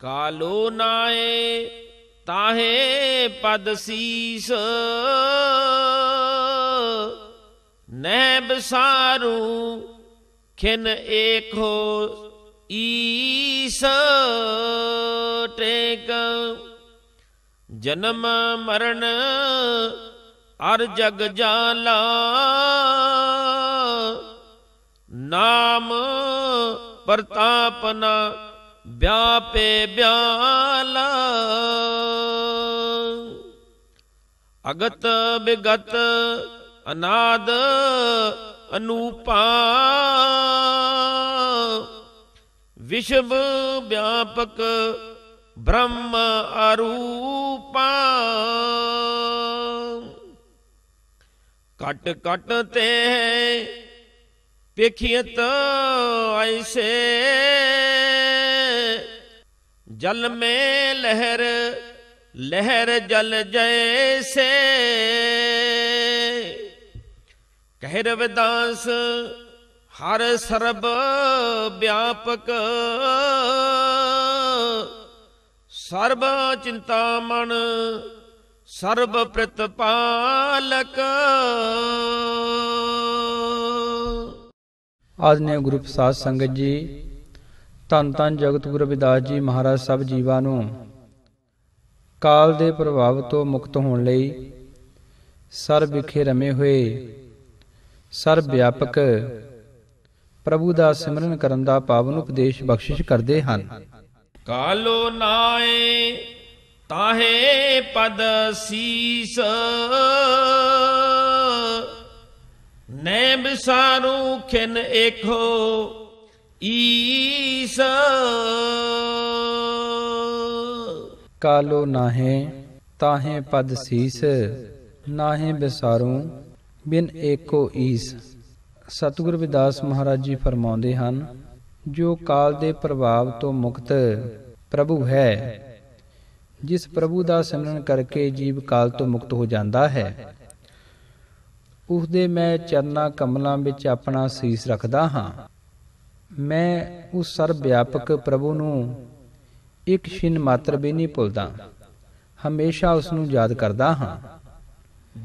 ਕਾਲੋ ਨਾਏ ਤਾਹੇ ਪਦ ਸੀਸ ਨੈ ਬਸਾਰੂ ਖਿਨ ਏਕੋ ਈਸ ਟੇਕ ਜਨਮ ਮਰਨ ਅਰ ਜਗ ਜਾਲਾ ਨਾਮ ਪ੍ਰਤਾਪਨਾ ਵਿਆਪੇ ਬਿਆਲਾ ਅਗਤ ਬਿਗਤ ਅਨਾਦ ਅਨੂਪਾ ਵਿਸ਼ਵ ਵਿਆਪਕ ਬ੍ਰਹਮ ਅਰੂਪਾ ਕਟ ਕਟ ਤੇ ਪੇਖੀਤ ਐਸੇ जल में लहर लहर जल जैसे कह रविदास हर सर्व व्यापक ਸਰਬ ਚਿੰਤਾ ਮਨ ਸਰਬ ਪ੍ਰਤਪਾਲਕ ਆਜ ਨੇ ਗੁਰੂ ਪ੍ਰਸਾਦ ਸੰਗਤ ਜੀ ਤਨ ਤਨ ਜਗਤ ਗੁਰੂ ਰਵਿਦਾਸ ਜੀ ਮਹਾਰਾਜ ਸਭ ਜੀਵਾਂ ਨੂੰ ਕਾਲ ਦੇ ਪ੍ਰਭਾਵ ਤੋਂ ਮੁਕਤ ਹੋਣ ਲਈ ਸਰ ਵਿਖੇ ਰਮੇ ਹੋਏ ਸਰ ਵਿਆਪਕ ਪ੍ਰਭੂ ਦਾ ਸਿਮਰਨ ਕਰਨ ਦਾ ਪਾਵਨ ਉਪਦੇਸ਼ ਬਖਸ਼ਿਸ਼ ਕਰਦੇ ਹਨ ਕਾਲੋ ਨਾਏ ਤਾਹੇ ਪਦ ਸੀਸ ਨੈ ਬਸਾਰੂ ਖਿਨ ਏਖੋ ਈਸਾ ਕਾਲੋ ਨਾਹੇ ਤਾਹੇ ਪਦ ਸੀਸ ਨਾਹੇ ਬਿਸਾਰੂ ਬਿਨ ਏਕੋ ਈਸ ਸਤਿਗੁਰ ਵਿਦਾਸ ਮਹਾਰਾਜ ਜੀ ਫਰਮਾਉਂਦੇ ਹਨ ਜੋ ਕਾਲ ਦੇ ਪ੍ਰਭਾਵ ਤੋਂ ਮੁਕਤ ਪ੍ਰਭੂ ਹੈ ਜਿਸ ਪ੍ਰਭੂ ਦਾ ਸਿਮਰਨ ਕਰਕੇ ਜੀਵ ਕਾਲ ਤੋਂ ਮੁਕਤ ਹੋ ਜਾਂਦਾ ਹੈ ਉਸ ਦੇ ਮੈਂ ਚਰਨਾ ਕਮਲਾਂ ਵਿੱਚ ਆਪਣਾ ਸੀਸ ਰੱਖਦਾ ਹਾਂ ਮੈਂ ਉਸ ਸਰਬ ਵਿਆਪਕ ਪ੍ਰਭੂ ਨੂੰ ਇੱਕ ਛਿਨ ਮਾਤਰ ਵੀ ਨਹੀਂ ਭੁੱਲਦਾ ਹਮੇਸ਼ਾ ਉਸ ਨੂੰ ਯਾਦ ਕਰਦਾ ਹਾਂ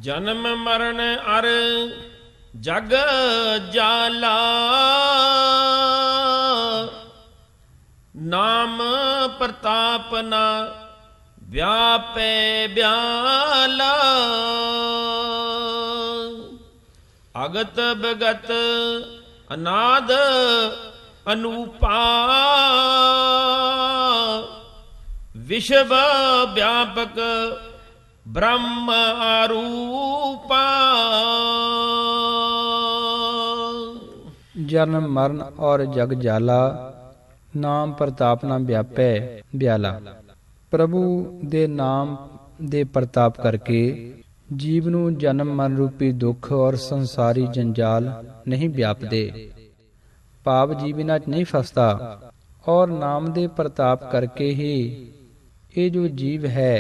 ਜਨਮ ਮਰਨ ਅਰ ਜਗ ਜਾਲਾ ਨਾਮ ਪ੍ਰਤਾਪ ਨਾ ਵਿਆਪੇ ਬਿਆਲਾ ਅਗਤ ਬਗਤ ਅਨਾਦ ਅਨੂਪਾ ਵਿਸ਼ਵ ਵਿਆਪਕ ਬ੍ਰਹਮ ਆਰੂਪਾ ਜਨਮ ਮਰਨ ਔਰ ਜਗ ਜਾਲਾ ਨਾਮ ਪ੍ਰਤਾਪ ਨਾਮ ਵਿਆਪੈ ਬਿਆਲਾ ਪ੍ਰਭੂ ਦੇ ਨਾਮ ਦੇ ਪ੍ਰਤਾਪ ਕਰਕੇ ਜੀਵ ਨੂੰ ਜਨਮ ਮਰਨ ਰੂਪੀ ਦੁੱਖ ਔਰ ਸੰਸਾਰੀ ਜੰਜਾਲ ਨਹੀਂ ਵਿਆਪਦੇ ਭਾਵ ਜੀਵਨ ਵਿੱਚ ਨਹੀਂ ਫਸਦਾ ਔਰ ਨਾਮ ਦੇ ਪ੍ਰਤਾਪ ਕਰਕੇ ਹੀ ਇਹ ਜੋ ਜੀਵ ਹੈ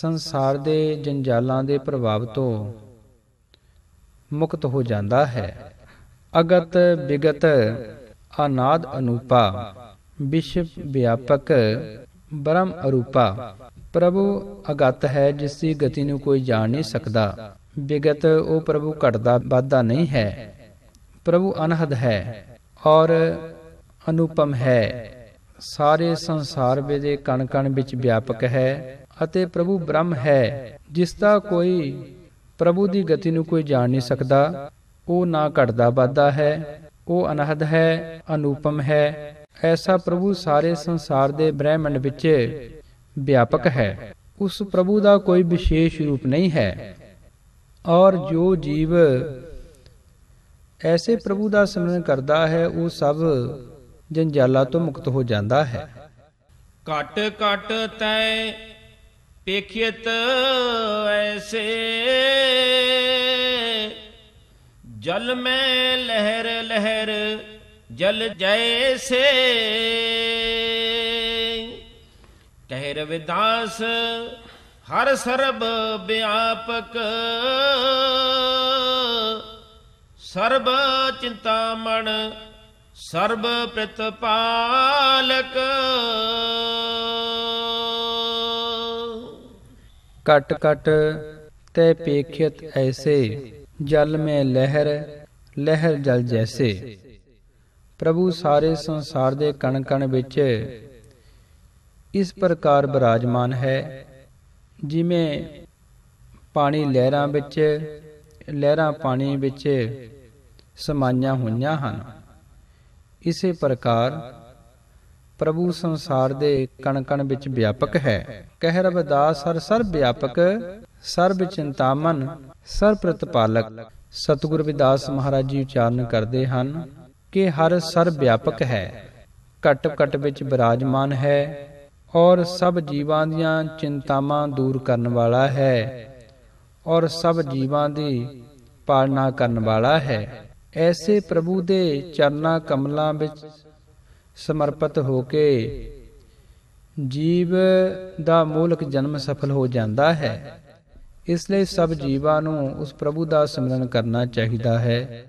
ਸੰਸਾਰ ਦੇ ਜੰਜਾਲਾਂ ਦੇ ਪ੍ਰਭਾਵ ਤੋਂ ਮੁਕਤ ਹੋ ਜਾਂਦਾ ਹੈ ਅਗਤ ਵਿਗਤ ਅਨਾਦ ਅਨੂਪਾ ਵਿਸ਼ਵ ਵਿਆਪਕ ਬ੍ਰਹਮ ਅਰੂਪਾ ਪ੍ਰਭੂ ਅਗਤ ਹੈ ਜਿਸ ਦੀ ਗਤੀ ਨੂੰ ਕੋਈ ਜਾਣ ਨਹੀਂ ਸਕਦਾ ਵਿਗਤ ਉਹ ਪ੍ਰਭੂ ਘਟਦਾ ਵੱਧਦਾ ਨਹੀਂ ਹੈ ਪ੍ਰਭੂ ਅਨਹਦ ਹੈ ਔਰ ਅਨੁਪਮ ਹੈ ਸਾਰੇ ਸੰਸਾਰ ਦੇ ਕਣ-ਕਣ ਵਿੱਚ ਵਿਆਪਕ ਹੈ ਅਤੇ ਪ੍ਰਭੂ ਬ੍ਰਹਮ ਹੈ ਜਿਸ ਦਾ ਕੋਈ ਪ੍ਰਭੂ ਦੀ ਗਤੀ ਨੂੰ ਕੋਈ ਜਾਣ ਨਹੀਂ ਸਕਦਾ ਉਹ ਨਾ ਘਟਦਾ ਵੱਧਦਾ ਹੈ ਉਹ ਅਨਹਦ ਹੈ ਅਨੂਪਮ ਹੈ ਐਸਾ ਪ੍ਰਭੂ ਸਾਰੇ ਸੰਸਾਰ ਦੇ ਬ੍ਰਹਿਮੰਡ ਵਿੱਚ ਵਿਆਪਕ ਹੈ ਉਸ ਪ੍ਰਭੂ ਦਾ ਕੋਈ ਵਿਸ਼ੇਸ਼ ਰੂਪ ਨਹੀਂ ਹੈ ਔਰ ਜੋ ਜੀਵ ਐਸੇ ਪ੍ਰਭੂ ਦਾ ਸਿਮਰਨ ਕਰਦਾ ਹੈ ਉਹ ਸਭ ਜੰਜਾਲਾ ਤੋਂ ਮੁਕਤ ਹੋ ਜਾਂਦਾ ਹੈ ਕਟ ਕਟ ਤੈ ਪੇਖਿਤ ਐਸੇ ਜਲ ਮੈਂ ਲਹਿਰ ਲਹਿਰ ਜਲ ਜੈਸੇ ਤਹਿਰ ਵਿਦਾਸ ਹਰ ਸਰਬ ਵਿਆਪਕ ਸਰਬ ਚਿੰਤਾ ਚਿੰਤਾਮਣ ਸਰਬ ਪ੍ਰਿਤ ਪਾਲਕ ਕਟ ਕਟ ਤੇ ਪੇਖਿਤ ਐਸੇ ਜਲ ਮੇ ਲਹਿਰ ਲਹਿਰ ਜਲ ਜੈਸੇ ਪ੍ਰਭੂ ਸਾਰੇ ਸੰਸਾਰ ਦੇ ਕਣ ਕਣ ਵਿੱਚ ਇਸ ਪ੍ਰਕਾਰ ਬਿਰਾਜਮਾਨ ਹੈ ਜਿਵੇਂ ਪਾਣੀ ਲਹਿਰਾਂ ਵਿੱਚ ਲਹਿਰਾਂ ਪਾਣੀ ਵਿੱਚ ਸਮਾਈਆਂ ਹੋਈਆਂ ਹਨ ਇਸੇ ਪ੍ਰਕਾਰ ਪ੍ਰਭੂ ਸੰਸਾਰ ਦੇ ਕਣ-ਕਣ ਵਿੱਚ ਵਿਆਪਕ ਹੈ ਕਹਿ ਰਬਦਾਸ ਹਰ ਸਰਬ ਵਿਆਪਕ ਸਰਬ ਚਿੰਤਾਮਨ ਸਰਬ ਪ੍ਰਤਪਾਲਕ ਸਤਿਗੁਰ ਵਿਦਾਸ ਮਹਾਰਾਜ ਜੀ ਉਚਾਰਨ ਕਰਦੇ ਹਨ ਕਿ ਹਰ ਸਰਬ ਵਿਆਪਕ ਹੈ ਘਟ-ਘਟ ਵਿੱਚ ਬਿਰਾਜਮਾਨ ਹੈ ਔਰ ਸਭ ਜੀਵਾਂ ਦੀਆਂ ਚਿੰਤਾਵਾਂ ਦੂਰ ਕਰਨ ਵਾਲਾ ਹੈ ਔਰ ਸਭ ਜੀਵਾਂ ਦੀ ਪਾਲਣਾ ਕਰਨ ਵਾਲਾ ਹੈ ਐਸੇ ਪ੍ਰਭੂ ਦੇ ਚਰਨਾ ਕਮਲਾਂ ਵਿੱਚ ਸਮਰਪਿਤ ਹੋ ਕੇ ਜੀਵ ਦਾ ਮੂਲਕ ਜਨਮ ਸਫਲ ਹੋ ਜਾਂਦਾ ਹੈ ਇਸ ਲਈ ਸਭ ਜੀਵਾਂ ਨੂੰ ਉਸ ਪ੍ਰਭੂ ਦਾ ਸਿਮਰਨ ਕਰਨਾ ਚਾਹੀਦਾ ਹੈ